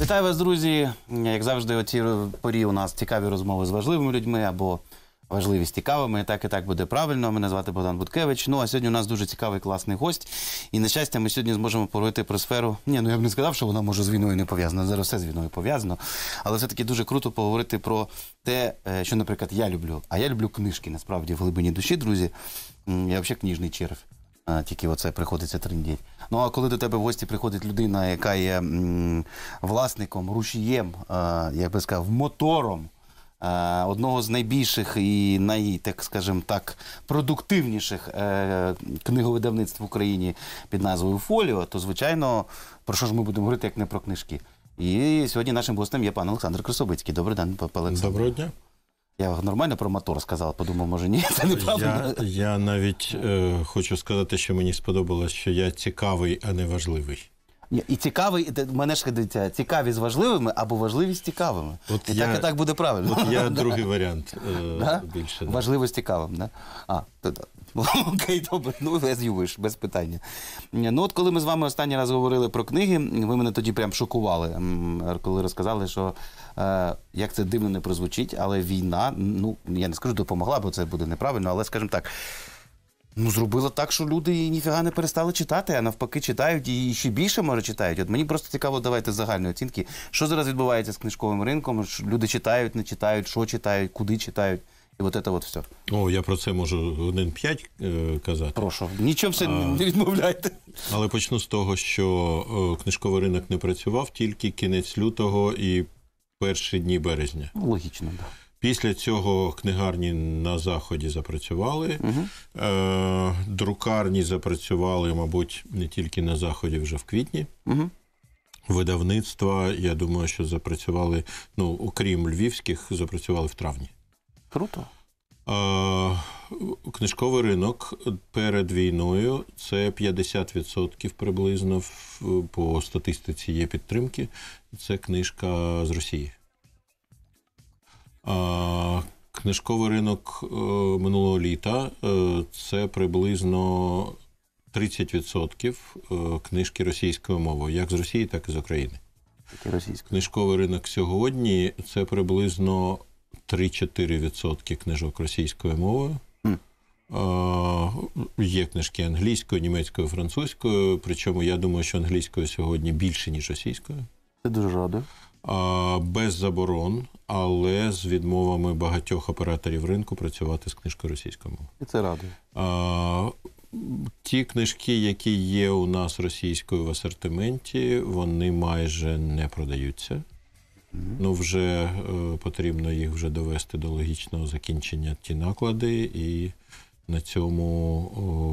Вітаю вас, друзі. Як завжди, у цій порі у нас цікаві розмови з важливими людьми або важливі з цікавими. Так і так буде правильно. Мене звати Богдан Буткевич. Ну а сьогодні у нас дуже цікавий класний гость. І на щастя, ми сьогодні зможемо поговорити про сферу. Ні, ну я б не сказав, що вона може з війною не пов'язана. Зараз все з війною пов'язано. Але все-таки дуже круто поговорити про те, е, що, наприклад, я люблю. А я люблю книжки, насправді, в глибині душі, друзі. Я взагалі книжний червь. Тільки оце приходиться триндіть. Ну а коли до тебе в гості приходить людина, яка є м, власником, рушієм, е, як би сказав, мотором е, одного з найбільших і най, так скажімо так, продуктивніших е, книговидавництв в Україні під назвою Фоліо, то звичайно, про що ж ми будемо говорити, як не про книжки? І сьогодні нашим гостем є пан Олександр Красовицький. Добрий день, пане Олександр. Доброго дня. Я нормально про мотор сказав, подумав, може ні, це неправда. Я я навіть е, хочу сказати, що мені сподобалось, що я цікавий, а не важливий. І цікавий, і мене ж дитя, цікаві з важливими або важливість цікавими. От і я- так і так буде правильно. От я другий варіант е, Да? більше. да. Важливо з цікавим, да? А, то да. Окей, добре, ну as you без питання. Ну от коли ми з вами останній раз говорили про книги, ви мене тоді прям шокували, коли розказали, що е, як це дивно не прозвучить, але війна, ну я не скажу, допомогла, бо це буде неправильно, але скажімо так. Ну, зробила так, що люди її ніфіга не перестали читати, а навпаки, читають і ще більше може читають. От мені просто цікаво, давайте загальні оцінки. Що зараз відбувається з книжковим ринком? Люди читають, не читають, що читають, куди читають. І от це от все. О, я про це можу годин п'ять е, казати. Прошу, нічим все не відмовляйте. Але почну з того, що е, книжковий ринок не працював тільки кінець лютого і перші дні березня. Логічно, так. Да. Після цього книгарні на заході запрацювали, угу. друкарні запрацювали, мабуть, не тільки на заході, вже в квітні. Угу. Видавництва, я думаю, що запрацювали, ну, окрім львівських, запрацювали в травні. Круто. Е, книжковий ринок перед війною це 50% приблизно по статистиці є підтримки. Це книжка з Росії. Книжковий ринок е, минулого літа е, це приблизно 30% е, книжки російською мовою, як з Росії, так і з України. Книжковий ринок сьогодні це приблизно 3-4% книжок російською мовою. Є книжки англійською, німецькою, французькою. Причому я думаю, що англійською сьогодні більше, ніж російською. Це дуже радує без заборон, але з відмовами багатьох операторів ринку працювати з книжкою російською мовою. І це радує. Ті книжки, які є у нас російською в асортименті, вони майже не продаються. Ну, вже е, потрібно їх вже довести до логічного закінчення ті наклади, і на цьому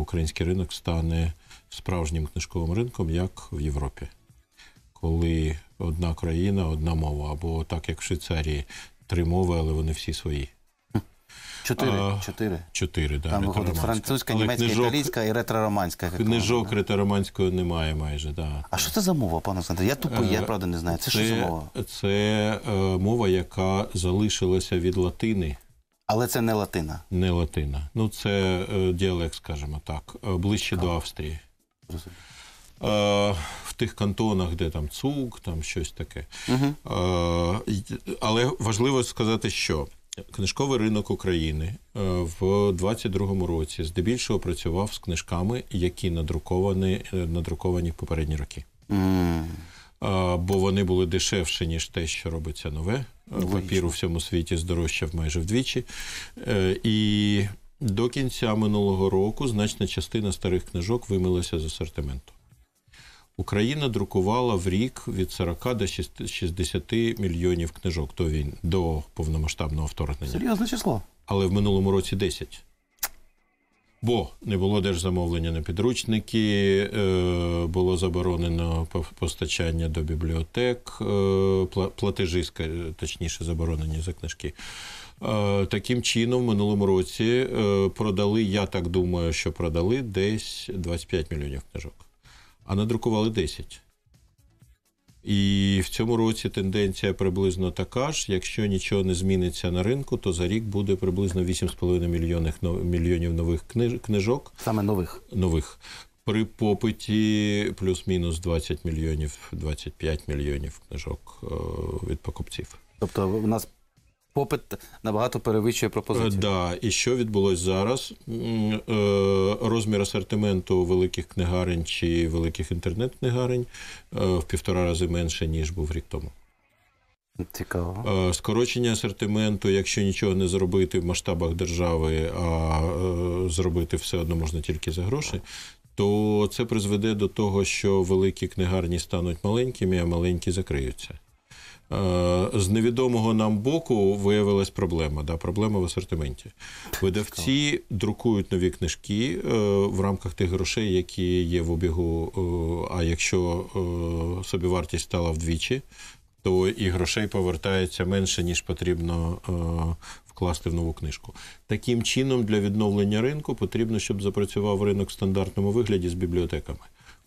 український ринок стане справжнім книжковим ринком, як в Європі коли одна країна, одна мова, або так як в Швейцарії, три мови, але вони всі свої. Чотири. Чотири. Чотири, да, Там виходить французька, німецька, книжок, італійська і ретророманська. Книжок да? ретророманської немає майже. Да. А що це за мова, пане Олександр? Я тупий, я е, правда не знаю. Це, це що за мова? Це е, мова, яка залишилася від латини. Але це не Латина. Не Латина. Ну, це е, діалект, скажімо так, е, ближче так. до Австрії. Розумію. Е, в тих кантонах, де там цук, там щось таке. Е, але важливо сказати, що. Книжковий ринок України е, в 22 році здебільшого працював з книжками, які надруковані надруковані в попередні роки, бо вони були дешевші, ніж те, що робиться нове. Логично. Папір у всьому світі здорожчав майже вдвічі. І до кінця минулого року значна частина старих книжок вимилася з асортименту. Україна друкувала в рік від 40 до 60 мільйонів книжок до війни, до повномасштабного вторгнення. Серйозне число. Але в минулому році 10. Бо не було держзамовлення на підручники, е, було заборонено постачання до бібліотек, е, платежі, точніше, заборонені за книжки. Е, таким чином, в минулому році продали, я так думаю, що продали десь 25 мільйонів книжок а надрукували 10. І в цьому році тенденція приблизно така ж. Якщо нічого не зміниться на ринку, то за рік буде приблизно 8,5 мільйонів нових книжок. Саме нових. Нових. При попиті плюс-мінус 20 мільйонів, 25 мільйонів книжок е, від покупців. Тобто у нас попит набагато перевищує пропозицію. Е, да, і що відбулось зараз? Е, розмір асортименту великих книгарень чи великих інтернет-книгарень е, в півтора рази менше ніж був рік тому. Цікаво. Скорочення асортименту, якщо нічого не зробити в масштабах держави, а зробити все одно можна тільки за гроші, то це призведе до того, що великі книгарні стануть маленькими, а маленькі закриються. Е, з невідомого нам боку виявилась проблема. Да, Проблема в асортименті. Видавці друкують нові книжки е, в рамках тих грошей, які є в обігу. Е, а якщо собівартість стала вдвічі, то і грошей повертається менше ніж потрібно вкласти в нову книжку. Таким чином, для відновлення ринку потрібно, щоб запрацював ринок в стандартному вигляді з бібліотеками.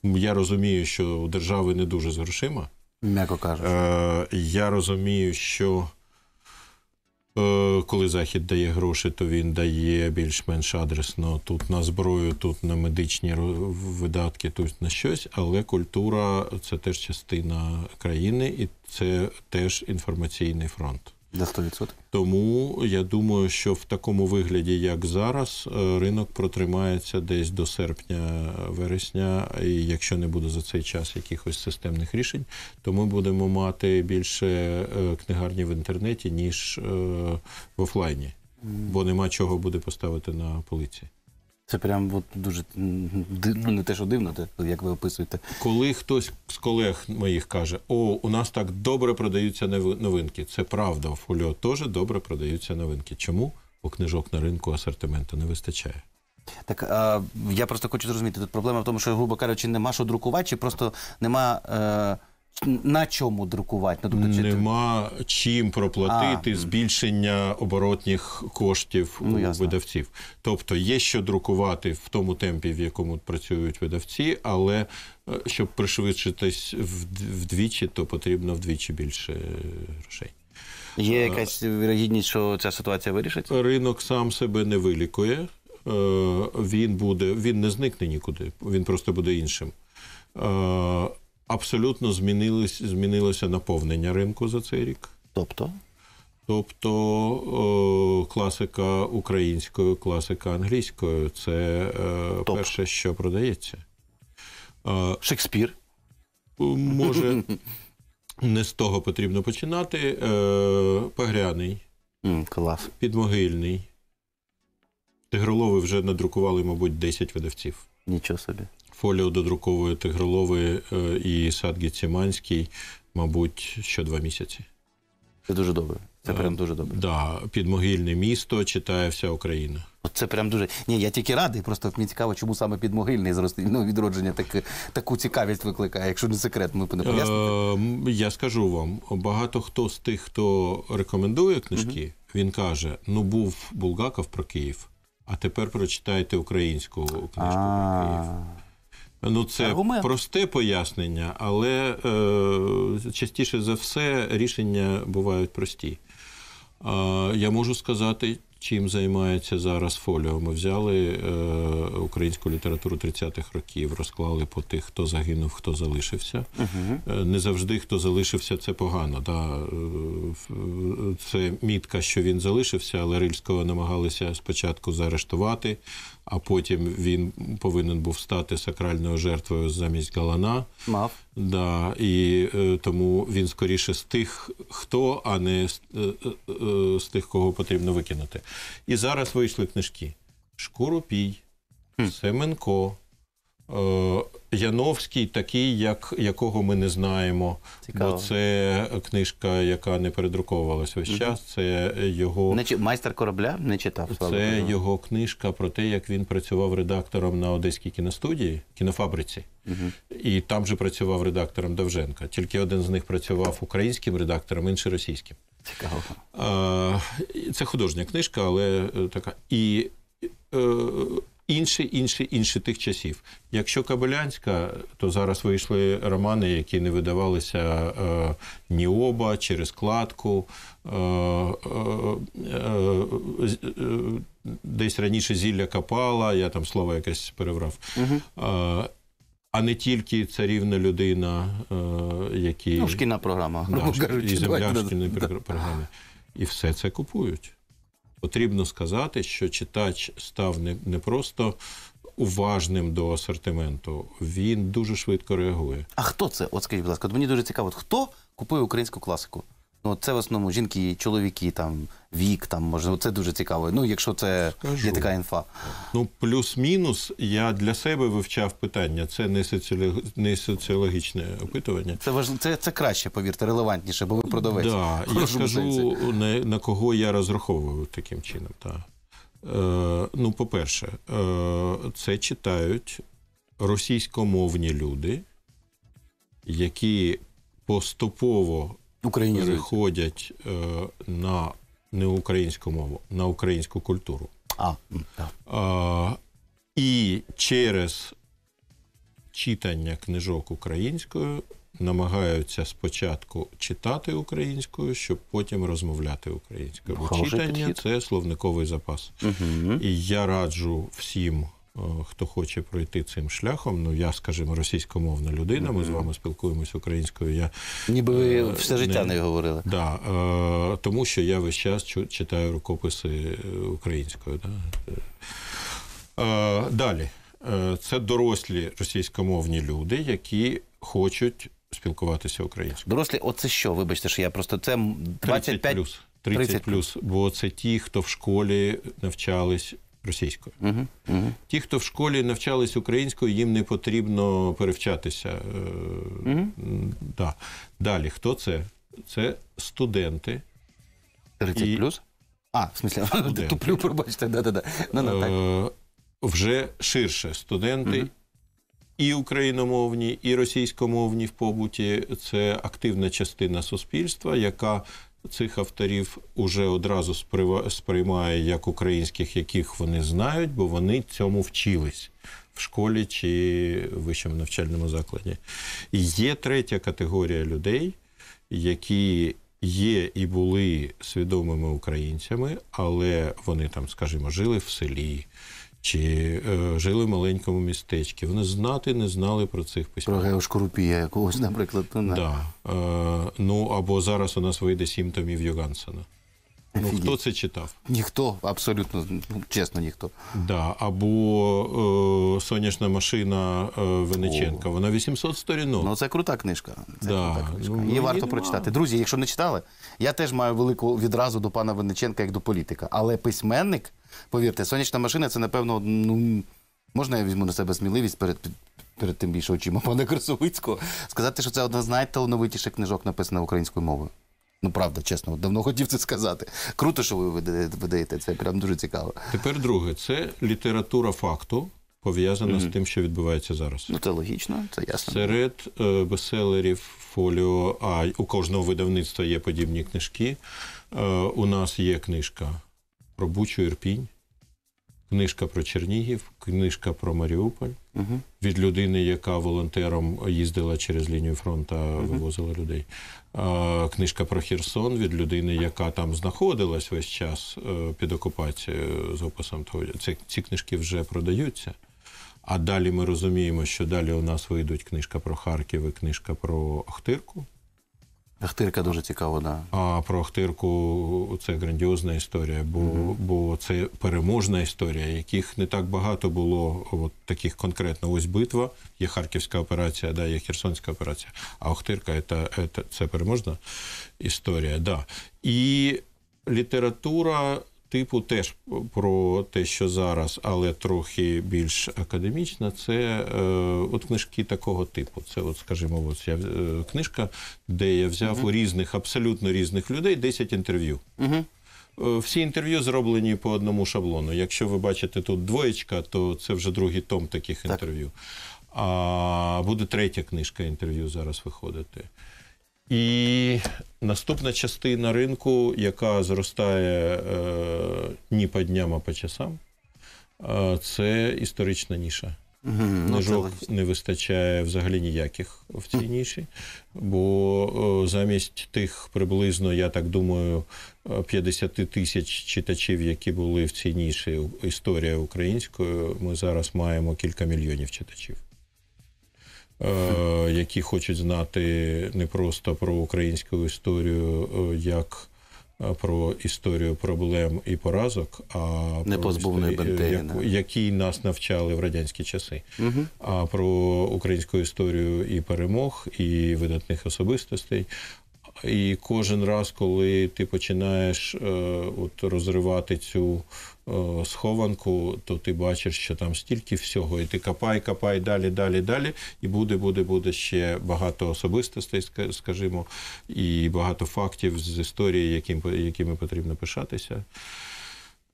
Я розумію, що у держави не дуже з грошима. М'яко е, кажучи. Е, Я розумію, що е, коли Захід дає гроші, то він дає більш-менш адресно тут на зброю, тут на медичні видатки, тут на щось, але культура це теж частина країни і це теж інформаційний фронт. На 100%. Тому я думаю, що в такому вигляді, як зараз, е, ринок протримається десь до серпня-вересня, е, і якщо не буде за цей час якихось системних рішень, то ми будемо мати більше е, книгарні в інтернеті, ніж в офлайні, бо нема чого буде поставити на полиці. Це прям от дуже ну, не те, що дивно, те, як ви описуєте. Коли хтось з колег моїх каже, о, у нас так добре продаються новинки. Це правда, в Фольо теж добре продаються новинки. Чому? Бо книжок на ринку асортименту не вистачає. Так а, я просто хочу зрозуміти. Тут проблема в тому, що, грубо кажучи, нема що друкувати, чи просто нема. Е на чому друкувати? Ну, тобто, чи... Нема чим проплатити а, збільшення оборотних коштів ну, у ясно. видавців. Тобто є що друкувати в тому темпі, в якому працюють видавці, але е, щоб пришвидшитись вдвічі, то потрібно вдвічі більше грошей. Є е, якась вірогідність, що ця ситуація вирішить? Ринок сам себе не вилікує. Е, він буде, він не зникне нікуди, він просто буде іншим абсолютно змінилось, змінилося наповнення ринку за цей рік. Тобто? Тобто е, класика українською, класика англійською це е, Топ. перше, що продається. Е, Шекспір. Може, не з того потрібно починати. Погряний, клас. підмогильний. Тигролови вже надрукували, мабуть, 10 видавців. Нічого собі фоліо додруковує Тигриловий е, і сад Ціманський, мабуть, що два місяці. Це дуже добре. Це е, прям дуже добре. Да, підмогильне місто читає вся Україна. Це прям дуже ні. Я тільки радий. Просто мені цікаво, чому саме підмогильний зрост... ну, відродження так, таку цікавість викликає. Якщо не секрет, ми ну, не пояснити. Е, я скажу вам: багато хто з тих, хто рекомендує книжки, угу. він каже: ну був Булгаков про Київ, а тепер прочитайте українську книжку а -а -а. про Київ. Ну, це аргумент. просте пояснення, але е, частіше за все рішення бувають прості. Е, я можу сказати, чим займається зараз фоліо. Ми взяли е, українську літературу 30-х років, розклали по тих, хто загинув, хто залишився. Угу. Не завжди хто залишився, це погано. Да? Е, е, це мітка, що він залишився, але рильського намагалися спочатку заарештувати а потім він повинен був стати сакральною жертвою замість Галана. Мав. Да, І е, тому він скоріше з тих, хто, а не з, е, е, е з тих, кого потрібно викинути. І зараз вийшли книжки: Шкуропій, Семенко. Е, Яновський такий, як, якого ми не знаємо. Цікаво. Бо це книжка, яка не передруковувалася весь час. Це його майстер корабля не читав. Це Богу. його книжка про те, як він працював редактором на одеській кіностудії, кінофабриці. І там же працював редактором Довженка. Тільки один з них працював українським редактором, інший російським. Цікаво. Е, це художня книжка, але е, така. І... Е інше, інше, інше тих часів. Якщо Кабелянська, то зараз вийшли романи, які не видавалися е, ні оба через кладку. Е, е, е, е десь раніше зілля капала, я там слово якесь переврав. Угу. Е, а не тільки царівна людина, е, які ну, шкільна програма да, і земля шкільної програми, і все це купують потрібно сказати, що читач став не, не просто уважним до асортименту, він дуже швидко реагує. А хто це? От скажіть, будь ласка, от мені дуже цікаво, хто купує українську класику? Ну, це в основному жінки, чоловіки, там вік, там може це дуже цікаво. Ну, якщо це Скажу. є така інфа. Ну плюс-мінус, я для себе вивчав питання. Це не соціолог... не соціологічне опитування. Це важ... це, це краще, повірте, релевантніше, бо ви продавець. Да, Я скажу на, на кого я розраховую таким чином. Та. Е, Ну, по-перше, е, це читають російськомовні люди, які поступово. Приходять е, на неукраїнську мову, на українську культуру. А, а, е, І через читання книжок українською намагаються спочатку читати українською, щоб потім розмовляти українською. Бо читання це словниковий запас. Угу. І я раджу всім Е, хто хоче пройти цим шляхом. Ну я, скажімо, російськомовна людина. Ми з вами спілкуємось українською. Я ніби ви е, все життя не говорили. Да, е, тому що я весь час читаю рукописи українською. Да? Далі, це дорослі російськомовні люди, які хочуть спілкуватися українською. Дорослі, оце що? Вибачте, що я просто це 25 плюс. 30, 30 плюс, бо це ті, хто в школі навчались російською. Угу, угу. Ті, хто в школі навчались українською, їм не потрібно перевчатися. Угу. Да. Далі, хто це? Це студенти. 30 і... плюс? А, в смислі, туплю, пробачте, да, да, да. Ну, ну, так. Е, вже ширше студенти. Угу. І україномовні, і російськомовні в побуті це активна частина суспільства, яка цих авторів уже одразу сприймає як українських, яких вони знають, бо вони цьому вчились в школі чи вищому навчальному закладі. Є третя категорія людей, які є і були свідомими українцями, але вони там, скажімо, жили в селі чи е, жили в маленькому містечку. Вони знати не знали про цих письменників. Про геошкурупія якогось, наприклад, то ну, не. Е, ну або зараз у нас вийде сім томів Йогансена. Ну, Хто це читав? Ніхто, абсолютно ну, чесно, ніхто. Да, Або е, Сонячна машина е, Венеченка. Вона 800 сторінок. Ну це крута книжка. Це да. крута ну, книжка. Ну, Її ну, варто нема. прочитати. Друзі, якщо не читали, я теж маю велику відразу до пана Венеченка як до політика. Але письменник, повірте, сонячна машина це, напевно, ну можна я візьму на себе сміливість перед. Перед тим більше очима пана Красовицького сказати, що це одна з найталановитіших книжок, написана українською мовою. Ну, правда, чесно, давно хотів це сказати. Круто, що ви видаєте це, прям дуже цікаво. Тепер друге, це література факту, пов'язана mm -hmm. з тим, що відбувається зараз. Ну, це логічно, це ясно. Серед е, бестселерів фоліо, а у кожного видавництва є подібні книжки. Е, у нас є книжка про Бучу Ірпінь. Книжка про Чернігів, книжка про Маріуполь угу. від людини, яка волонтером їздила через лінію фронту, угу. вивозила людей. Книжка про Херсон від людини, яка там знаходилась весь час е, під окупацією з описом того. Ці, ці книжки вже продаються. А далі ми розуміємо, що далі у нас вийдуть книжка про Харків і книжка про Ахтирку. Ахтирка дуже цікава, да. А про Ахтирку це грандіозна історія, бо mm -hmm. бо це переможна історія, яких не так багато було. От таких конкретно. Ось битва, є Харківська операція, да, є Херсонська операція. А Охтирка це, це, це переможна історія. да. І література типу, теж про те, що зараз, але трохи більш академічна, це е, от книжки такого типу. Це, от, скажімо, ось я е, книжка, де я взяв угу. у різних, абсолютно різних людей 10 інтерв'ю. Угу. Всі інтерв'ю зроблені по одному шаблону. Якщо ви бачите тут двоєчка, то це вже другий том таких так. інтерв'ю. А буде третя книжка інтерв'ю зараз виходити. І наступна частина ринку, яка зростає е, ні по дням, а по часам, е, це історична ніша. Ну, Книжок не вистачає взагалі ніяких в цій ніші, бо е, замість тих приблизно, я так думаю, 50 тисяч читачів, які були в цій ніші, історія українською, ми зараз маємо кілька мільйонів читачів. Е, які хочуть знати не просто про українську історію, е, як е, про історію проблем і поразок, а непозбувної бентегіна, як, які нас навчали в радянські часи, угу. а про українську історію і перемог, і видатних особистостей. І кожен раз, коли ти починаєш е, от розривати цю Е, схованку, то ти бачиш, що там стільки всього, і ти копай, копай, далі, далі, далі. І буде, буде, буде ще багато особистостей, скажімо, і багато фактів з історії, яким, якими потрібно пишатися.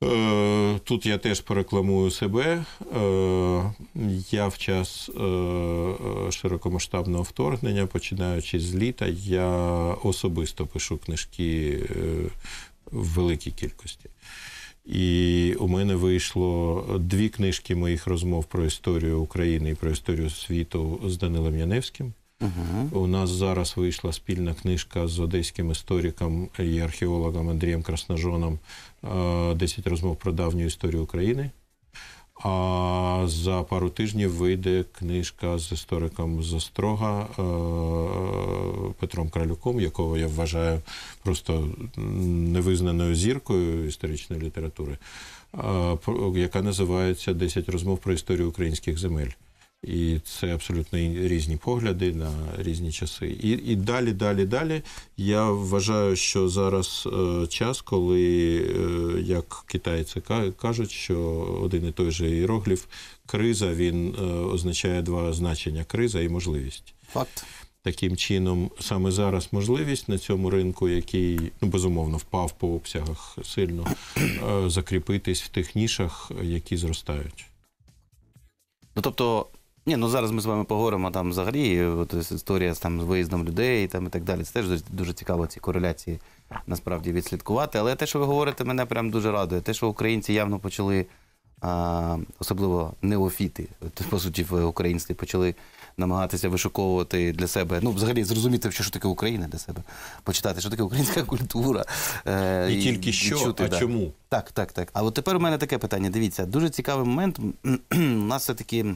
Е, тут я теж порекламую себе. Е, я в час широкомасштабного вторгнення, починаючи з літа, я особисто пишу книжки в великій кількості. І у мене вийшло дві книжки моїх розмов про історію України і про історію світу з Данилом Яневським. Угу. У нас зараз вийшла спільна книжка з одеським істориком і археологом Андрієм Красножоном «10 е, розмов про давню історію України. А за пару тижнів вийде книжка з істориком з е, Петром Кралюком, якого я вважаю просто невизнаною зіркою історичної літератури, е, яка називається «10 розмов про історію українських земель. І це абсолютно різні погляди на різні часи. І і далі, далі, далі. Я вважаю, що зараз е, час, коли, е, як китайці кажуть, що один і той же іерогліф криза він е, означає два значення криза і можливість. Факт. Таким чином, саме зараз можливість на цьому ринку, який ну безумовно впав по обсягах сильно, е, закріпитись в тих нішах, які зростають. Ну тобто ні, ну зараз ми з вами поговоримо там взагалі. От історія з там з виїздом людей там і так далі. Це теж дуже, цікаво ці кореляції насправді відслідкувати. Але те, що ви говорите, мене прям дуже радує. Те, що українці явно почали, а, особливо неофіти, по суті, в українстві почали намагатися вишуковувати для себе. Ну, взагалі, зрозуміти, що, що таке Україна для себе, почитати, що таке українська культура. Е, і, і тільки що, і чути, а да. чому? Так, так, так. А от тепер у мене таке питання. Дивіться, дуже цікавий момент. у нас все таки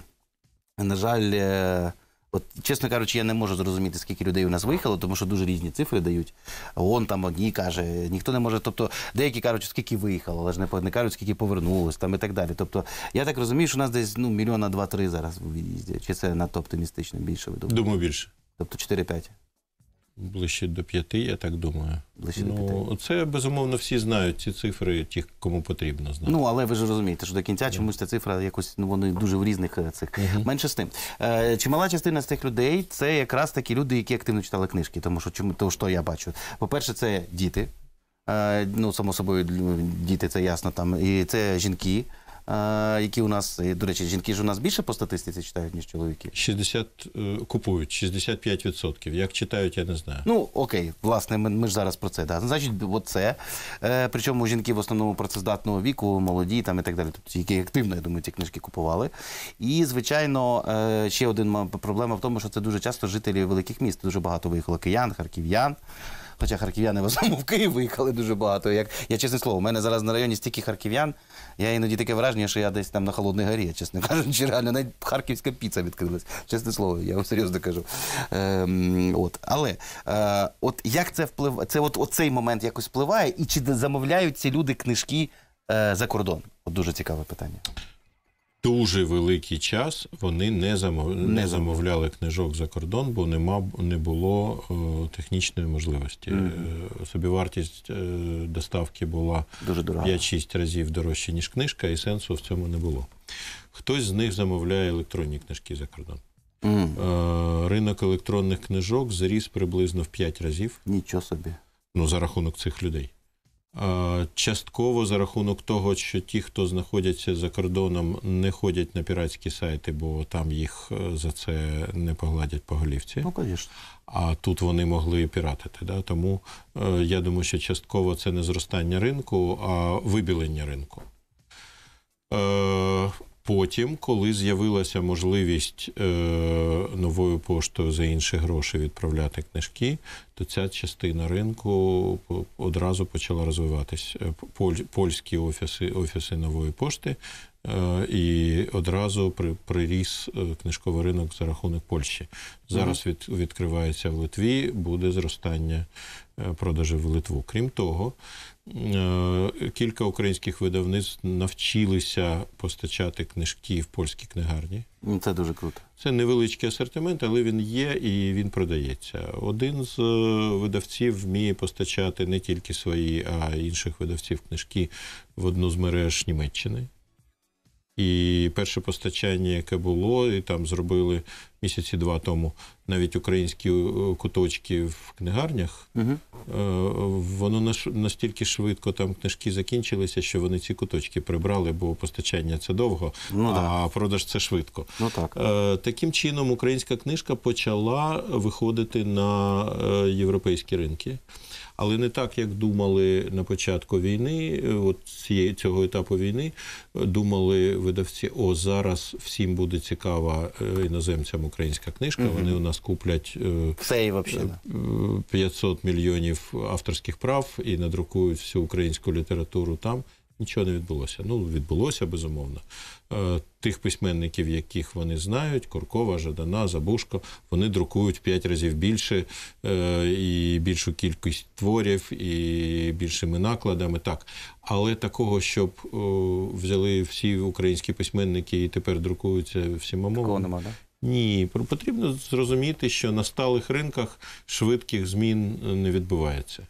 на жаль, е, от, чесно кажучи, я не можу зрозуміти, скільки людей у нас виїхало, тому що дуже різні цифри дають. Он там одні каже, ніхто не може. Тобто, деякі кажуть, скільки виїхало, але ж не, не кажуть, скільки повернулось там і так далі. Тобто, я так розумію, що у нас десь ну мільйона два-три зараз у від'їзді. Чи це надто оптимістично більше? ви думаєте? Думаю, більше. Тобто 4-5? ближче до п'яти, я так думаю. Ближче до ну, п'яти. Ну, це безумовно всі знають ці цифри, ті, кому потрібно знати. Ну але ви ж розумієте, що до кінця чомусь ця цифра якось ну вони дуже в різних е, цих Мгм. менше з тим. Е, чимала частина з цих людей це якраз такі люди, які активно читали книжки, тому що чому то, що я бачу. По-перше, це діти. Е, ну само собою, діти, це ясно там, і це жінки які у нас, до речі, жінки ж у нас більше по статистиці читають, ніж чоловіки. 60 е, купують, 65%. Як читають, я не знаю. Ну, окей, власне, ми, ми ж зараз про це. Да. Значить, оце. Е, причому жінки в основному працездатного віку, молоді там і так далі, тобто, які активно, я думаю, ці книжки купували. І, звичайно, е, ще один проблема в тому, що це дуже часто жителі великих міст. Дуже багато виїхало киян, харків'ян. Хоча харків'яни в основному в Київ виїхали дуже багато. Як я чесне слово, у мене зараз на районі стільки харків'ян. Я іноді таке враження, що я десь там на Холодній горі, я чесно кажучи, реально навіть харківська піца відкрилась. Чесне слово, я вам серйозно кажу. Ем, от. Але е, от як це впливає? Це от оцей момент якось впливає, і чи замовляють ці люди книжки е, за кордон? От дуже цікаве питання дуже великий час вони не замовляли, не замовляли книжок за кордон, бо нема не було е, технічної можливості. Mm -hmm. Собівартість е, доставки була дуже 5-6 разів дорожче, ніж книжка, і сенсу в цьому не було. Хтось з них замовляє електронні книжки за кордон. Mm. Ринок електронних книжок зріс приблизно в 5 разів. Нічого собі. Ну, за рахунок цих людей. Частково за рахунок того, що ті, хто знаходяться за кордоном, не ходять на піратські сайти, бо там їх е, за це не погладять по голівці. Ну, звісно. А тут вони могли піратити. Да? Тому е, я думаю, що частково це не зростання ринку, а вибілення ринку. Е, Потім, коли з'явилася можливість е, новою поштою за інші гроші відправляти книжки, то ця частина ринку одразу почала розвиватись. Е, поль, польські офіси офіси нової пошти Е, і одразу приріс е, книжковий ринок за рахунок Польщі. Зараз від, відкривається в Литві, буде зростання е, продажів в Литву. Крім того, кілька українських видавництв навчилися постачати книжки в польській книгарні. Ну, це дуже круто. Це невеличкий асортимент, але він є і він продається. Один з видавців вміє постачати не тільки свої, а й інших видавців книжки в одну з мереж Німеччини. І перше постачання, яке було, і там зробили місяці два тому навіть українські е, куточки в книгарнях, угу. воно настільки швидко там книжки закінчилися, що вони ці куточки прибрали, бо постачання це довго, ну, а так. продаж це швидко. Ну, так. Е, таким чином, українська книжка почала виходити на європейські ринки але не так, як думали на початку війни, е, от цієї цього етапу війни е, думали видавці. О, зараз всім буде цікава е, іноземцям українська книжка. Вони у нас куплять все і 500 мільйонів авторських прав і надрукують всю українську літературу там. Нічого не відбулося. Ну, відбулося безумовно. Е, тих письменників, яких вони знають, Куркова, Жадана, Забушко, вони друкують п'ять разів більше е, і більшу кількість творів, і більшими накладами. Так, але такого, щоб е, взяли всі українські письменники і тепер друкуються всіма мовами. так? Ні, потрібно зрозуміти, що на сталих ринках швидких змін не відбувається.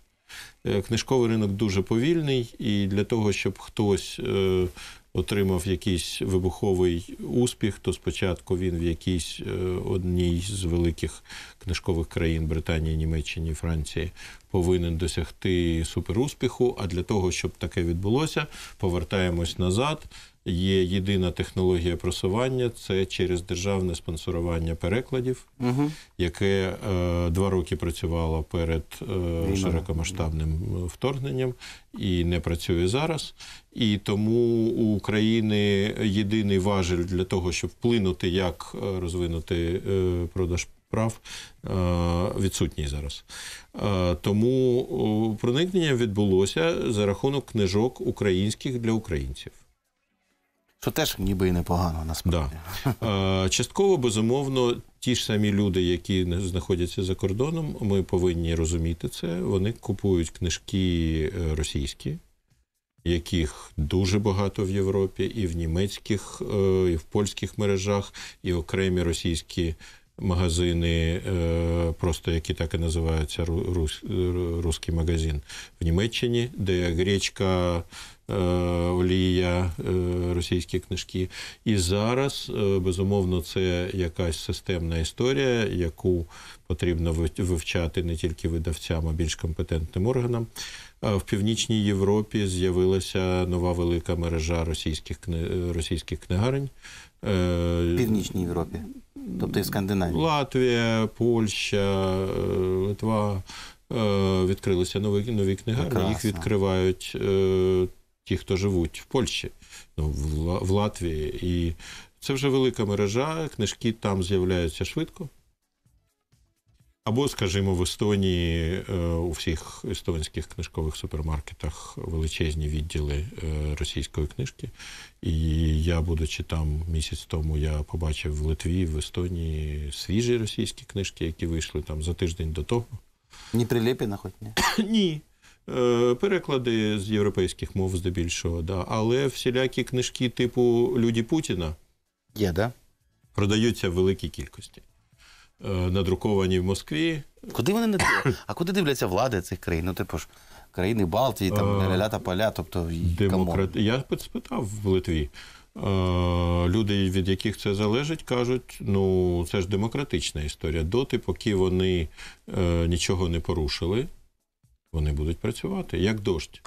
Е, книжковий ринок дуже повільний, і для того, щоб хтось е, отримав якийсь вибуховий успіх, то спочатку він в якійсь е, одній з великих книжкових країн Британії, Німеччини, Франції повинен досягти суперуспіху. А для того, щоб таке відбулося, повертаємось назад. Є єдина технологія просування це через державне спонсорування перекладів, угу. яке е, два роки працювало перед е, широкомасштабним е, вторгненням і не працює зараз. І тому у України єдиний важель для того, щоб вплинути, як е, розвинути е, продаж прав, е, відсутній зараз. тому проникнення відбулося за рахунок книжок українських для українців що теж ніби і непогано насправді. Да. Е, частково безумовно, ті ж самі люди, які знаходяться за кордоном, ми повинні розуміти це. Вони купують книжки е, російські, яких дуже багато в Європі, і в німецьких, е, і в польських мережах, і окремі російські магазини, е, просто які так і називаються рус, русський магазин в Німеччині, де гречка, е, олія, е, російські книжки. І зараз, безумовно, це якась системна історія, яку потрібно вивчати не тільки видавцям, а більш компетентним органам. В північній Європі з'явилася нова велика мережа російських книг російських книгарень. Північній Європі. Тобто і Скандинавії. Латвія, Польща, е, Литва е, відкрилися нові нові книгарні. Їх відкривають е, ті, хто живуть в Польщі, ну, в Латвії. І це вже велика мережа. Книжки там з'являються швидко. Або, скажімо, в Естонії е, у всіх естонських книжкових супермаркетах величезні відділи е, російської книжки. І я, будучи там місяць тому, я побачив в Литві, в Естонії свіжі російські книжки, які вийшли там за тиждень до того. Ні Прилєпіна хоч ні? Ні. Е, переклади з європейських мов здебільшого, да. але всілякі книжки типу Люді Путіна Є, да? продаються в великій кількості. Е, надруковані в Москві. Куди вони не а куди дивляться влади цих країн? Ну, типу ж, країни Балтії, там е, ля та поля, тобто Демократ... Я спитав в Литві. Е, люди, від яких це залежить, кажуть, ну це ж демократична історія. Доти, поки вони нічого не порушили, вони будуть працювати як дощ.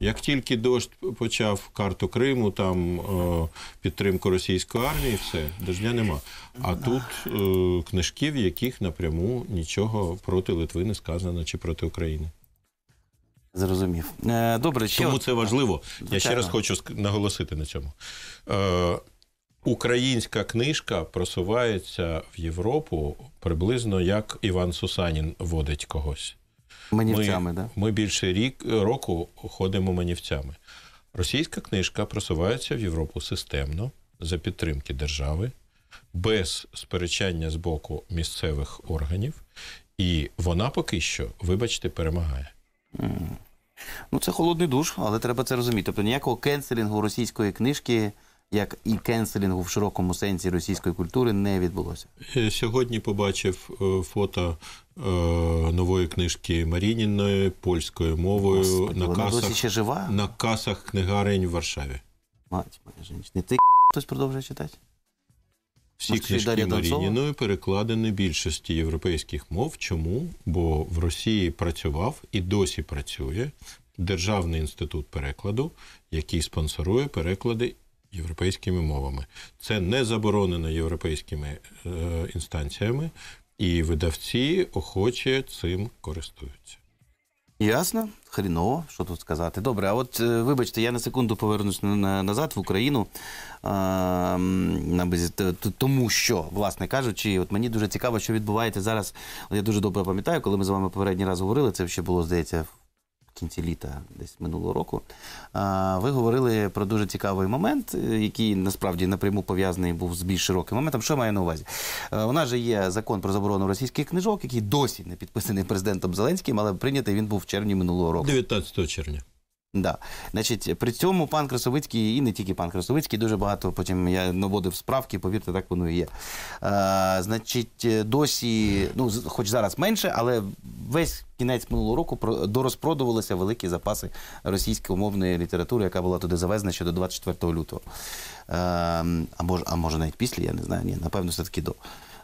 Як тільки дощ почав карту Криму, там е, підтримку російської армії, все, дождя нема. А тут е, книжки, в яких напряму нічого проти Литви не сказано чи проти України. Зрозумів. Е, добре, ще Тому от... це важливо. Звичайно. Я ще раз хочу наголосити на цьому. Е, українська книжка просувається в Європу приблизно як Іван Сусанін водить когось. Манівцями, ми, да? ми більше рік року ходимо манівцями. Російська книжка просувається в Європу системно за підтримки держави, без сперечання з боку місцевих органів, і вона поки що, вибачте, перемагає. Mm. Ну це холодний душ, але треба це розуміти. Тобто ніякого кенселінгу російської книжки як і кенселінгу в широкому сенсі російської культури не відбулося. Е, сьогодні побачив е, фото е, нової книжки Марініної польською мовою Господи, на вона касах ще жива? на касах книгарень в Варшаві. Мать моя жінка. Ти хтось продовжує читати? Всі Можливо, книжки Марініної перекладені більшості європейських мов. Чому? Бо в Росії працював і досі працює Державний інститут перекладу, який спонсорує переклади європейськими мовами. Це не заборонено європейськими е, інстанціями, і видавці охоче цим користуються. Ясно, хріново, що тут сказати. Добре, а от е, вибачте, я на секунду повернусь назад в Україну. Тому що, власне кажучи, от мені дуже цікаво, що відбувається зараз. Я дуже добре пам'ятаю, коли ми з вами попередній раз говорили, це ще було, здається, кінці літа, десь минулого року, ви говорили про дуже цікавий момент, е, який насправді напряму пов'язаний був з більш широким моментом. Що маю на увазі? Е, у нас же є закон про заборону російських книжок, який досі не підписаний президентом Зеленським, але прийнятий він був в червні минулого року. 19 червня. Да. Значить, при цьому пан Красовицький і не тільки пан Красовицький, дуже багато потім я наводив справки, повірте, так воно і є. А, е, значить, досі, ну хоч зараз менше, але весь кінець минулого року дорозпродувалися великі запаси російськомовної літератури, яка була туди завезена ще до 24 лютого. Ем, а може, а може навіть після, я не знаю. Ні, напевно, все таки до.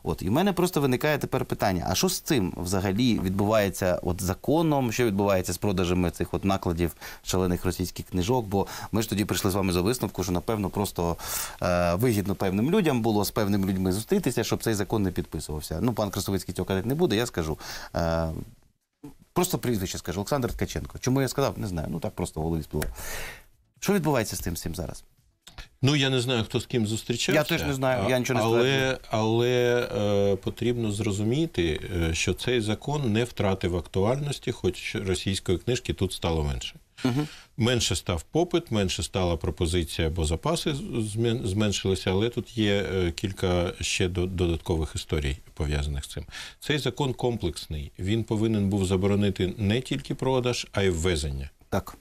От і в мене просто виникає тепер питання: а що з цим взагалі відбувається от законом? Що відбувається з продажами цих от накладів шалених російських книжок? Бо ми ж тоді прийшли з вами за висновку, що напевно просто е, вигідно певним людям було з певними людьми зустрітися, щоб цей закон не підписувався. Ну, пан Красовицький цього казати не буде, я скажу. Е, Просто прізвище скажу Олександр Ткаченко. Чому я сказав, не знаю. Ну так просто в голові спливав. Що відбувається з тим всім зараз? Ну я не знаю, хто з ким зустрічався. Я теж не знаю, я нічого не знаю. Але але е, потрібно зрозуміти, е, що цей закон не втратив актуальності, хоч російської книжки тут стало менше. Угу. Менше став попит, менше стала пропозиція, бо запаси зменшилися, але тут є е, кілька ще додаткових історій пов'язаних з цим. Цей закон комплексний. Він повинен був заборонити не тільки продаж, а й ввезення. Так.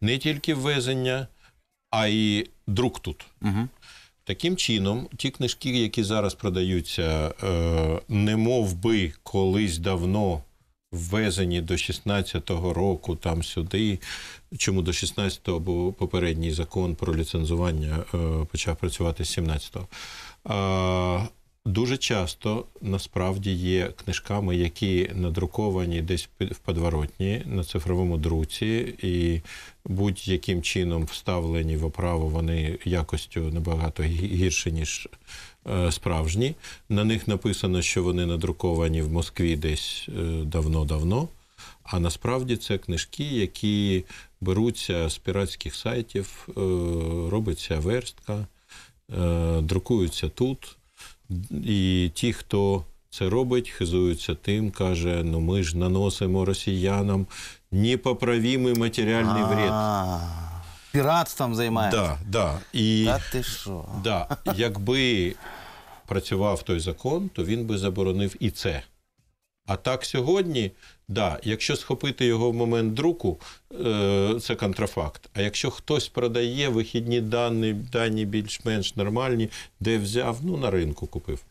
Не тільки ввезення а і друк тут. Угу. Таким чином, ті книжки, які зараз продаються, е, не мов би колись давно ввезені до 16-го року, там сюди, чому до 16-го, бо попередній закон про ліцензування е, почав працювати з 17-го. Дуже часто насправді є книжками, які надруковані десь в подворотні на цифровому друці, і будь-яким чином вставлені в оправу вони якостю набагато гірше ніж е, справжні. На них написано, що вони надруковані в Москві десь е, давно-давно. А насправді це книжки, які беруться з піратських сайтів, е, робиться верстка, друкуються тут. І ті, хто це робить, хизуються тим, каже: ну ми ж наносимо росіянам непоправимий матеріальний вред. Піратством займається. Да, да. І, Та ти що? Да, якби працював той закон, то він би заборонив і це. А так сьогодні Да, якщо схопити його в момент друку, е, це контрафакт. А якщо хтось продає вихідні дані, дані більш-менш нормальні, де взяв, ну на ринку купив,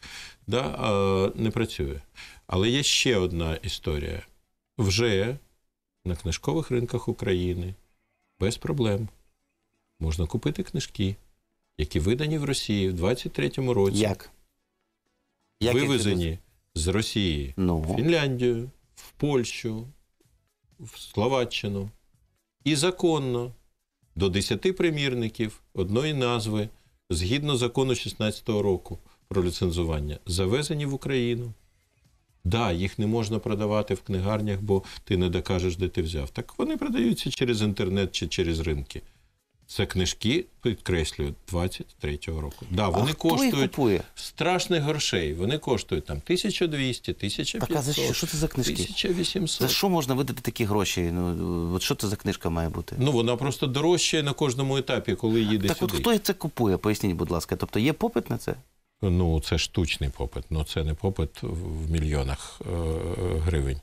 да, не працює. Але є ще одна історія. Вже на книжкових ринках України без проблем можна купити книжки, які видані в Росії в 23-му році. Як? Вивезені з Росії ну. в Фінляндію. Польщу, в Словаччину. І законно до 10 примірників одної назви згідно закону 16-го року про ліцензування завезені в Україну. Да, їх не можна продавати в книгарнях, бо ти не докажеш, де ти взяв. Так вони продаються через інтернет чи через ринки. Це книжки, підкреслюю, 23-го року. Да, вони а хто коштують їх купує? страшних грошей. Вони коштують там 1200, 1500, Так, а за що? Що це за книжки? 1800. За що можна видати такі гроші? Ну, от що це за книжка має бути? Ну, вона просто дорожчає на кожному етапі, коли їде так сюди. Так от хто це купує? Поясніть, будь ласка. Тобто є попит на це? Ну, це штучний попит, але ну, це не попит в мільйонах е, е гривень.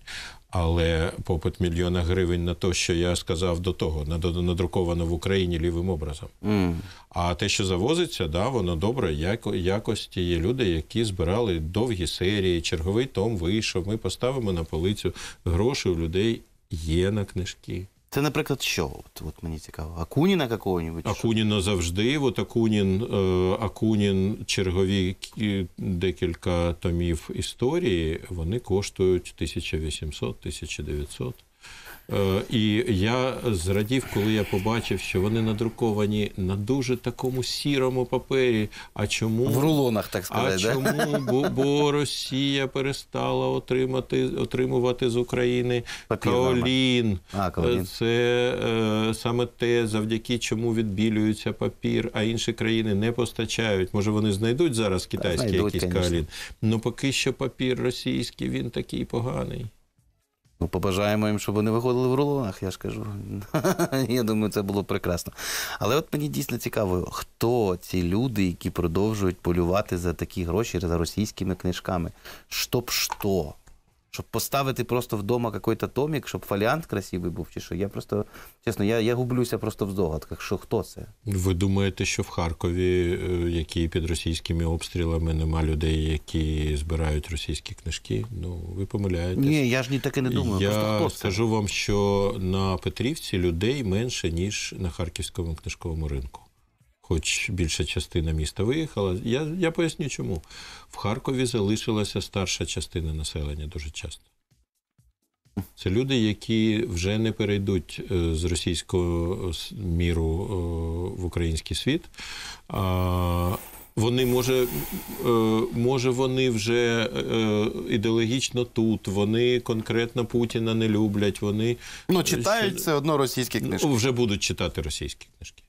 Але попит мільйона гривень на те, що я сказав до того, надруковано в Україні лівим образом. Mm. А те, що завозиться, да, воно добре. Яко якості є люди, які збирали довгі серії, черговий том вийшов. Ми поставимо на полицю гроші у людей. Є на книжки. Це, наприклад, що? От, от мені цікаво. Акуніна какого-небудь? Акуніна завжди. От Акунін, е, Акунін, чергові е, декілька томів історії, вони коштують 1800-1900. Е, і я зрадів, коли я побачив, що вони надруковані на дуже такому сірому папері. А чому в рулонах так сказати, А да? чому? Бо, бо Росія перестала отримати отримувати з України каолін. А, е, Це е, саме те, завдяки чому відбілюється папір, а інші країни не постачають. Може вони знайдуть зараз китайський знайдуть, якийсь каолін, але ну, поки що папір російський він такий поганий. Ну, побажаємо їм, щоб вони виходили в рулонах, я ж кажу. я думаю, це було прекрасно. Але от мені дійсно цікаво, хто ці люди, які продовжують полювати за такі гроші за російськими книжками. Щоб що? щоб поставити просто вдома якийсь томік, щоб фоліант красивий був, чи що. Я просто чесно, я я гублюся просто в здогадках. Що хто це? Ви думаєте, що в Харкові, е, які під російськими обстрілами, нема людей, які збирають російські книжки? Ну ви помиляєтесь? Ні, я ж ні таки не думаю. Я просто хто скажу вам, що на Петрівці людей менше ніж на харківському книжковому ринку хоч більша частина міста виїхала. Я, Я поясню, чому. В Харкові залишилася старша частина населення дуже часто. Це люди, які вже не перейдуть е, з російського е, міру е, в український світ. Вони може, може, вони вже ідеологічно тут, вони конкретно Путіна не люблять. Вони ну читають все одно російські книжки. Ну, вже будуть читати російські книжки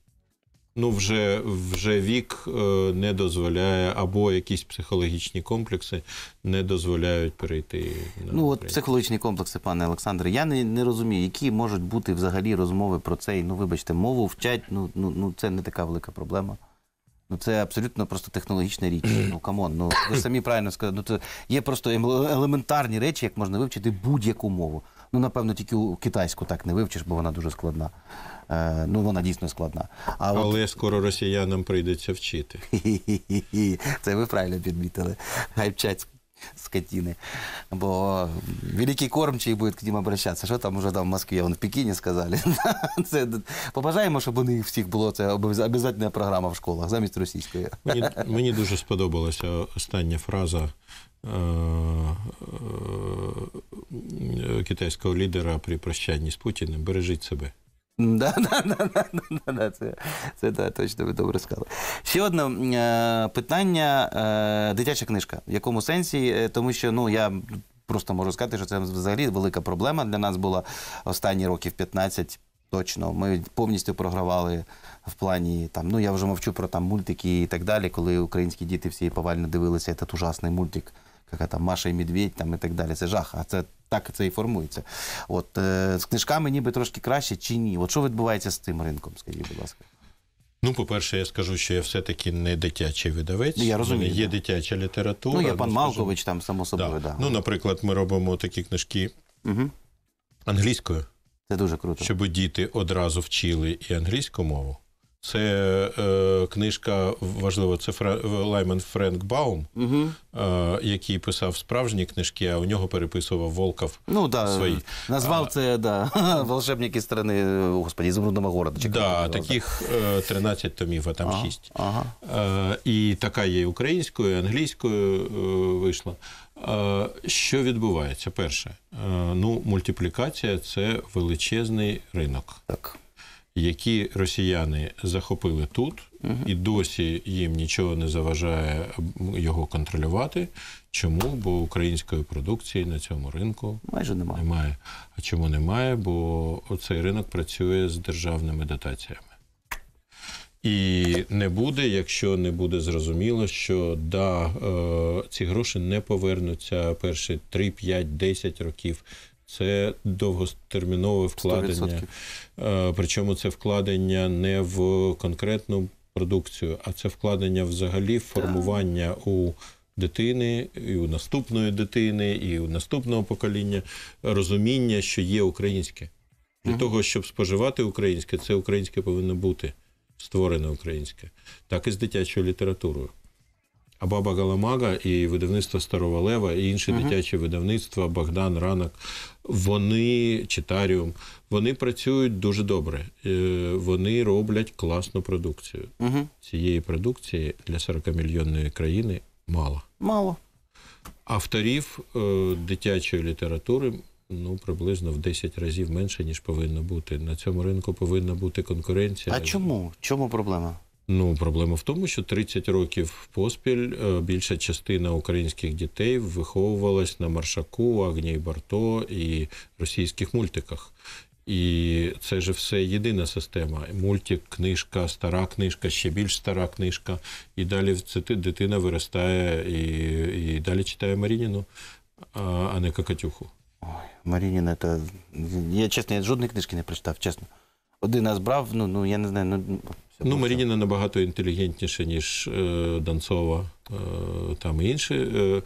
ну вже вже вік е, не дозволяє, або якісь психологічні комплекси не дозволяють перейти на ну от психологічні комплекси, пане Олександре. Я не не розумію, які можуть бути взагалі розмови про цей. Ну, вибачте, мову вчать. Ну ну ну це не така велика проблема. Ну, це абсолютно просто технологічна річ. Ну камон, ну ви самі правильно сказали. Ну це є просто ем-, елементарні речі, як можна вивчити будь-яку мову. Ну, напевно, тільки у китайську так не вивчиш, бо вона дуже складна. Е, Ну, вона дійсно складна. А от... Але скоро росіянам прийдеться вчити. Це ви правильно підмітили. Хай вчать скотины. Бо великий кормчий буде к ним обращатися. Що там уже там в Москві, вон в Пекіні сказали. це, побажаємо, щоб у них всіх було це обов'язкова програма в школах замість російської. мені, мені дуже сподобалася остання фраза Е, е, китайського лідера при прощанні з Путіним бережіть себе. Да, да, да, да, да, да, Це це да, точно ви добре сказали. Ще одне е, питання: е, дитяча книжка. В якому сенсі? Е, тому що ну я просто можу сказати, що це взагалі велика проблема для нас була останні років 15 точно. Ми повністю програвали в плані там. Ну я вже мовчу про там мультики і так далі, коли українські діти всі повально дивилися, цей ужасний мультик яка там Маша і Медведь там і так далі. Це жах, а це так це і формується. От е, з книжками ніби трошки краще чи ні? От що відбувається з цим ринком? Скажіть, будь ласка. Ну, по-перше, я скажу, що я все-таки не дитячий видавець. Ну, я розумію. Є дитяча ну, література. Ну, є пан ну, Малкович, там само собою. Да. да. Ну, наприклад, ми робимо такі книжки угу. англійською. Це дуже круто. Щоб діти одразу вчили і англійську мову, це е, книжка важлива, це Фра... Лайман Френк Баум, угу. е, який писав справжні книжки, а у нього переписував Волков ну, да, свої. Назвав це а, да, волшебники страни господі, Ізумрудного города. Чекаю, да, Таких е, 13 томів, а там ага, 6. Ага. Е, і така є українською, англійською е, вийшла. Е, що відбувається? Перше, е, ну мультиплікація це величезний ринок. Так які росіяни захопили тут, і досі їм нічого не заважає його контролювати. Чому? Бо української продукції на цьому ринку майже немає. немає. А чому немає? Бо цей ринок працює з державними дотаціями. І не буде, якщо не буде зрозуміло, що да, е, ці гроші не повернуться перші 3, 5, 10 років це довготермінове вкладення. 100%. Е, причому це вкладення не в конкретну продукцію, а це вкладення взагалі в формування у дитини, і у наступної дитини, і у наступного покоління розуміння, що є українське. Для угу. того, щоб споживати українське, це українське повинно бути. Створене українське, так і з дитячою літературою баба Галамага і видавництво Старого Лева, і інші uh -huh. дитячі видавництва Богдан Ранок. Вони читаріум, вони працюють дуже добре. Е, вони роблять класну продукцію. Uh -huh. Цієї продукції для 40-мільйонної країни мало. Мало. Авторів е, дитячої літератури. Ну, приблизно в 10 разів менше ніж повинно бути. На цьому ринку повинна бути конкуренція. А чому? Чому проблема? Ну, проблема в тому, що 30 років поспіль е, більша частина українських дітей виховувалась на маршаку, Агній Барто і російських мультиках. І це ж все єдина система. Мультик, книжка, стара книжка, ще більш стара книжка. І далі це дитина виростає і і далі читає Марініну, а а не Какатюху. Ой, Марініна, це... я чесно, я жодної книжки не прочитав, чесно. Один нас брав, ну ну я не знаю, ну. Ну, Марініна набагато інтелігентніше, ніж е, Данцова е, там і інші. Е,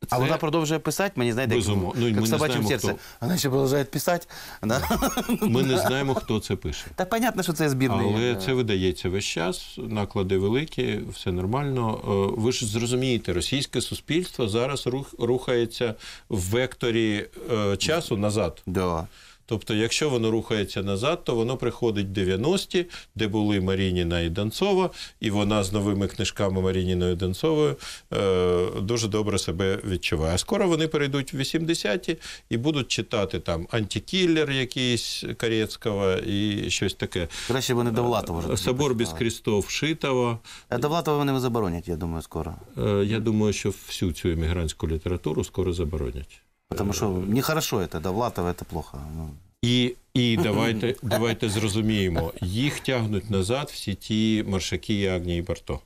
це... А вона продовжує писати, мені знаєте, як, ну, як собачим серце. Хто... Вона ще продовжує писати. Да? Ми не знаємо, хто це пише. Та понятно, що це збірний. Але це видається весь час, наклади великі, все нормально. Е, ви ж зрозумієте, російське суспільство зараз рухається в векторі е, часу назад. Да. Тобто, якщо воно рухається назад, то воно приходить в 90-ті, де були Марініна і Донцова, і вона з новими книжками Марініною і Донцовою е, дуже добре себе відчуває. А скоро вони перейдуть в 80-ті і будуть читати там антікіллер, якийсь Корецького і щось таке. Краще вони Довлатова вже. Е, Собор без крестов Шитова. А е, Довлатова вони заборонять, я думаю, скоро. Е, я думаю, що всю цю емігрантську літературу скоро заборонять. Тому що нехорошо це, да, Влатова це плохо. Ну. І і давайте давайте зрозуміємо, їх тягнуть назад всі ті маршаки Ягні і Барто.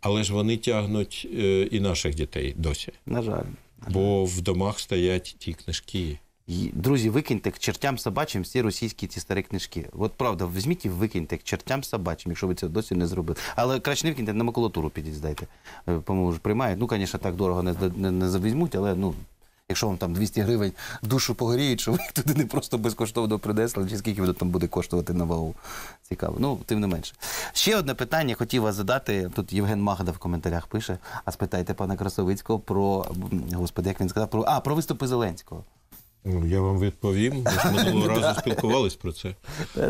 Але ж вони тягнуть е, і наших дітей досі. На жаль. Бо в домах стоять ті книжки. Друзі, викиньте к чертям собачим всі російські ці старі книжки. От правда, візьміть і викиньте к чертям собачим, якщо ви це досі не зробили. Але краще не викиньте на макулатуру підіздайте. Е, по-моєму, приймають. Ну, звісно, так дорого не не, не завізьмуть, але ну Якщо вам там 200 гривень душу погоріють, що ви їх туди не просто безкоштовно принесли, чи скільки воно там буде коштувати на вагу? Цікаво. Ну, тим не менше. Ще одне питання хотів вас задати. Тут Євген Магда в коментарях пише, а спитайте пана Красовицького про господи, як він сказав, про а про виступи Зеленського. Ну, я вам відповім. Ми минулого разу спілкувались про це.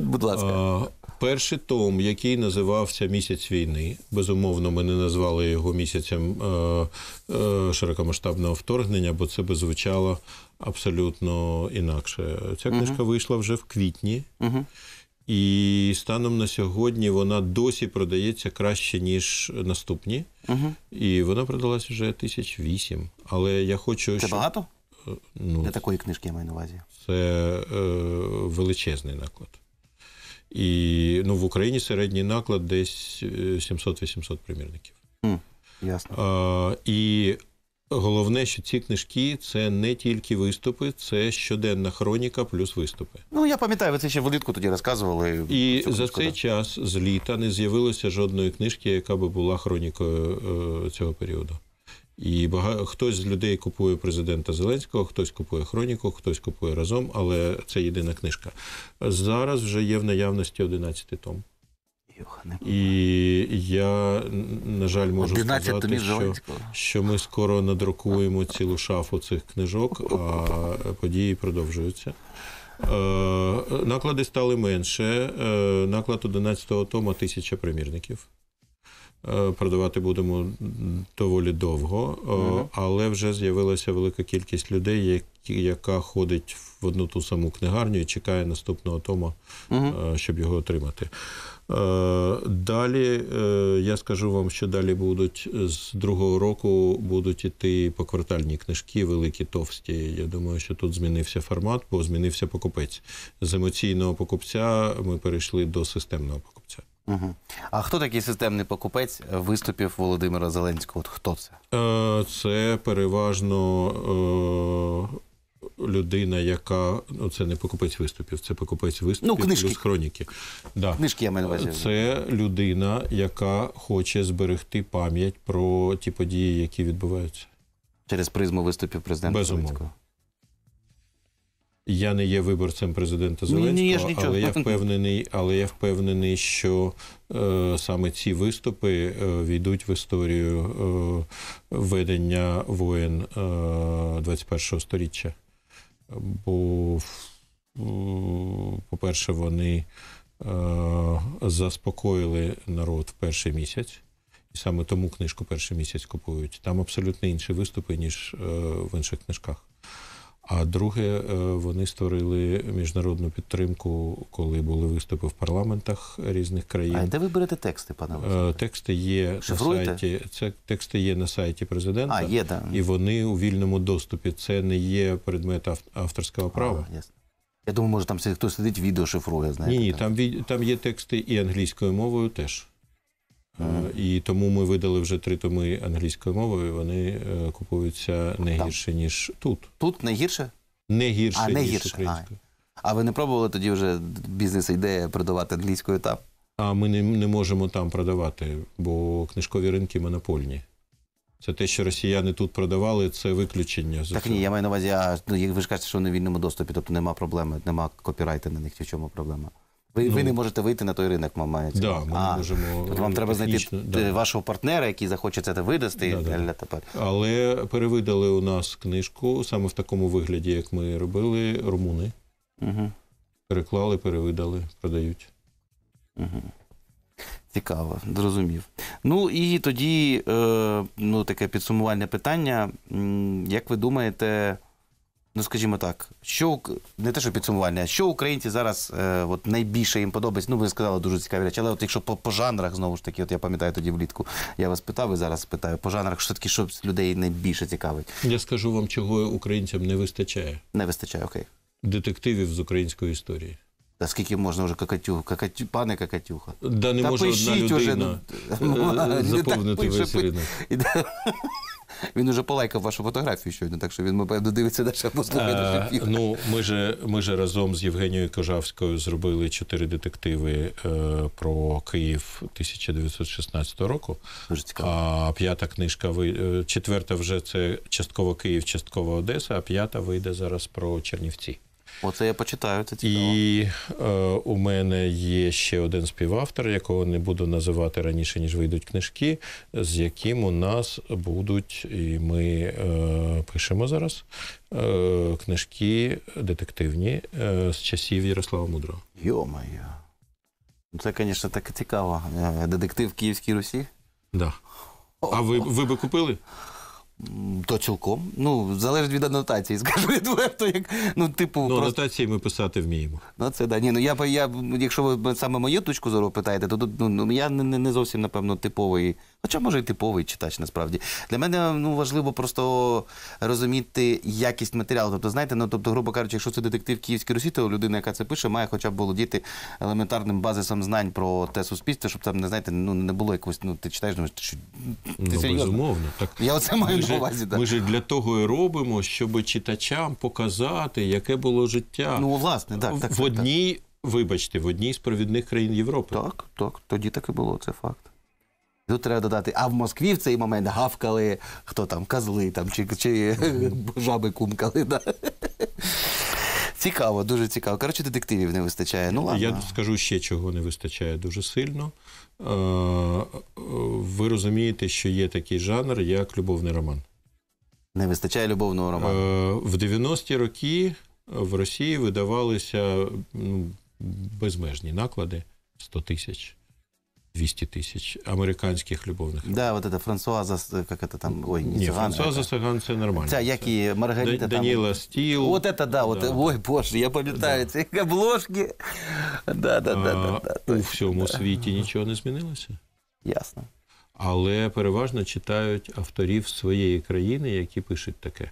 Будь ласка. Перший том, який називався Місяць війни. Безумовно, ми не назвали його місяцем е, е, широкомасштабного вторгнення, бо це би звучало абсолютно інакше. Ця книжка uh -huh. вийшла вже в квітні, uh -huh. і станом на сьогодні вона досі продається краще, ніж наступні. Uh -huh. І вона продалася вже тисяч вісім. Але я хочу. Це що... багато? Е, ну, Для такої книжки я маю на увазі. Це е, величезний наклад. І ну, в Україні середній наклад десь 700-800 е, примірників. Mm, ясно. А, І головне, що ці книжки це не тільки виступи, це щоденна хроніка плюс виступи. Ну я пам'ятаю, ви це ще влітку тоді розказували. І за цей да. час з літа не з'явилося жодної книжки, яка би була хронікою е, цього періоду. І багато хтось з людей купує президента Зеленського, хтось купує хроніку, хтось купує разом, але це єдина книжка. Зараз вже є в наявності 11 том. І я, на жаль, можу сказати, що що ми скоро надрукуємо цілу шафу цих книжок, а події продовжуються. Е, наклади стали менше. Е, наклад 11-го тома тисяча примірників. Е, продавати будемо доволі довго, е, але вже з'явилася велика кількість людей, яка ходить в одну ту саму книгарню і чекає наступного тома, е, щоб його отримати. Далі я скажу вам, що далі будуть з другого року будуть іти поквартальні книжки, великі товсті. Я думаю, що тут змінився формат, бо змінився покупець з емоційного покупця. Ми перейшли до системного покупця. Угу. А хто такий системний покупець виступів Володимира Зеленського? От Хто це? Е, це переважно е, людина, яка ну це не покупець виступів, це покупець виступів ну, книжки. плюс хроніки. Да. Книжки я маю на увазі. Це людина, яка хоче зберегти пам'ять про ті події, які відбуваються через призму виступів президента Безумовно. Я не є виборцем президента Зеленського, але я впевнений, але я впевнений, що е, саме ці виступи е, війдуть в історію е, ведення воєн е, 21-го сторіччя. Бо, е, по-перше, вони е, заспокоїли народ в перший місяць. І саме тому книжку перший місяць купують. Там абсолютно інші виступи, ніж е, в інших книжках. А друге, е, вони створили міжнародну підтримку, коли були виступи в парламентах різних країн. А де ви берете тексти, пане е, Олександре? Тексти є Шифруєте? на сайті. Це тексти є на сайті президента. А, є, да. І вони у вільному доступі. Це не є предмет авторського права. А, Я думаю, може там хтось сидить відео шифрує. знаєте. Ні, ні, там, там є тексти і англійською мовою теж. Е, і тому ми видали вже три томи англійською мовою. Вони е, купуються не гірше ніж тут. Тут не гірше? Не гірше а, не ніж гірше. українською. А. а ви не пробували тоді вже бізнес-ідея продавати англійською там? А ми не, не можемо там продавати, бо книжкові ринки монопольні. Це те, що росіяни тут продавали, це виключення. Так ні, я маю на увазі, а ну ви ж кажете, що вони в вільному доступі, тобто нема проблеми, нема копірайту на них, чи в чому проблема. Ви, ви ну. не можете вийти на той ринок, мається. Да, ми а, можемо От вам треба знайти е, да. вашого партнера, який захоче це видасти. Да, для, да. Тепер. Але перевидали у нас книжку саме в такому вигляді, як ми робили, румуни. Угу. Переклали, перевидали, продають. Угу. Цікаво, зрозумів. Ну і тоді е, ну, таке підсумувальне питання. Як ви думаєте? ну скажімо так, що не те, що підсумування, що українці зараз е, от найбільше їм подобається. Ну, ви сказали дуже цікаві речі, але от якщо по, по жанрах знову ж таки, от я пам'ятаю тоді влітку, я вас питав і зараз питаю по жанрах, що таки, що людей найбільше цікавить. Я скажу вам, чого українцям не вистачає. Не вистачає, окей. Детективів з української історії. Та скільки можна вже какатю, какатю, пане какатюха? Да не Та може одна людина уже, ну, е, е, заповнити так, весь ринок. Він уже полайкав вашу фотографію щойно, так що він, мабуть дивиться далі або слухає е, наш ефір. Ну, ми ж ми же разом з Євгенією Кожавською зробили чотири детективи е, про Київ 1916 року. Дуже цікаво. А п'ята книжка ви е, четверта вже це частково Київ, частково Одеса, а п'ята вийде зараз про Чернівці. Оце я почитаю. це цікаво. І е, у мене є ще один співавтор, якого не буду називати раніше, ніж вийдуть книжки, з яким у нас будуть, і ми е, пишемо зараз е, книжки детективні е, з часів Ярослава Мудрого. Йо-моє. Ну, це, звісно, так цікаво. Е, детектив Київській Русі. Да. А ви, ви би купили? То цілком. Ну, залежить від анотації, скажу відверто, як ну, типу. Ну, просто... анотації ми писати вміємо. Ну, це да. Ні, ну я я, якщо ви саме мою точку зору питаєте, то ну, ну я не не зовсім, напевно, типовий Хоча може і типовий читач насправді. Для мене ну, важливо просто розуміти якість матеріалу. Тобто, знаєте, ну тобто, грубо кажучи, якщо це детектив Київської Русі, то людина, яка це пише, має хоча б володіти елементарним базисом знань про те суспільство, щоб там не знаєте, ну не було якось, ну ти читаєш, думаєш, що ти ну, Безумовно. Так я оце маю на увазі. Ми ж для того і робимо, щоб читачам показати, яке було життя. Ну, власне, так, так в одній, вибачте, в одній з провідних країн Європи. Так, так, тоді так і було, це факт тут ну, треба додати, а в Москві в цей момент гавкали, хто там, козли там, чи чи жаби кумкали. Да? Цікаво, дуже цікаво. Коротше, детективів не вистачає. Ну ладно. Я скажу ще, чого не вистачає дуже сильно. Е, ви розумієте, що є такий жанр, як любовний роман. Не вистачає любовного роману. Е, в 90-ті роки в Росії видавалися ну, безмежні наклади 100 тисяч. 200 тысяч американских любовных романов. Да, вот это Франсуаза, как это там, ой, не, не Саган. Франсуаза это... Саган, все нормально. Ця, як и Маргарита Д- Данила Стил. Вот это да, вот, да. ой, боже, я пам'ятаю, да. ці обложки. Да, да, а, да, да, да, у точно, всьому да. світі нічого не змінилося. Ясно. Але переважно читають авторів своєї країни, які пишуть таке.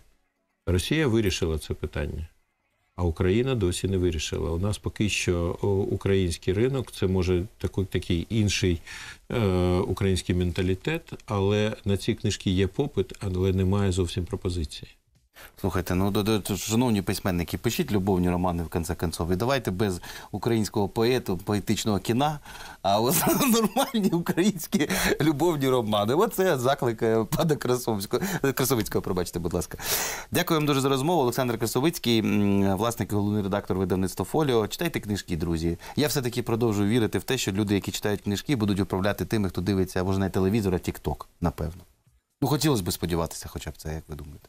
Росія вирішила це питання. А Україна досі не вирішила. У нас поки що український ринок це може такий, такий інший е, український менталітет, але на ці книжки є попит, але немає зовсім пропозиції. Слухайте, ну шановні письменники, пишіть любовні романи в кінці концов. І давайте без українського поету, поетичного кіна, а от нормальні українські любовні романи. Оце заклик е, пана Красовського. Красовицького, пробачте, будь ласка. Дякую вам дуже за розмову. Олександр Красовицький, власник і головний редактор видавництва Фоліо. Читайте книжки, друзі. Я все-таки продовжую вірити в те, що люди, які читають книжки, будуть управляти тими, хто дивиться або ж на телевізор, а Тік-Ток, напевно. Ну хотілося б сподіватися, хоча б це, як ви думаєте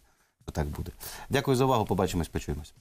так буде. Дякую за увагу. Побачимось, почуємось.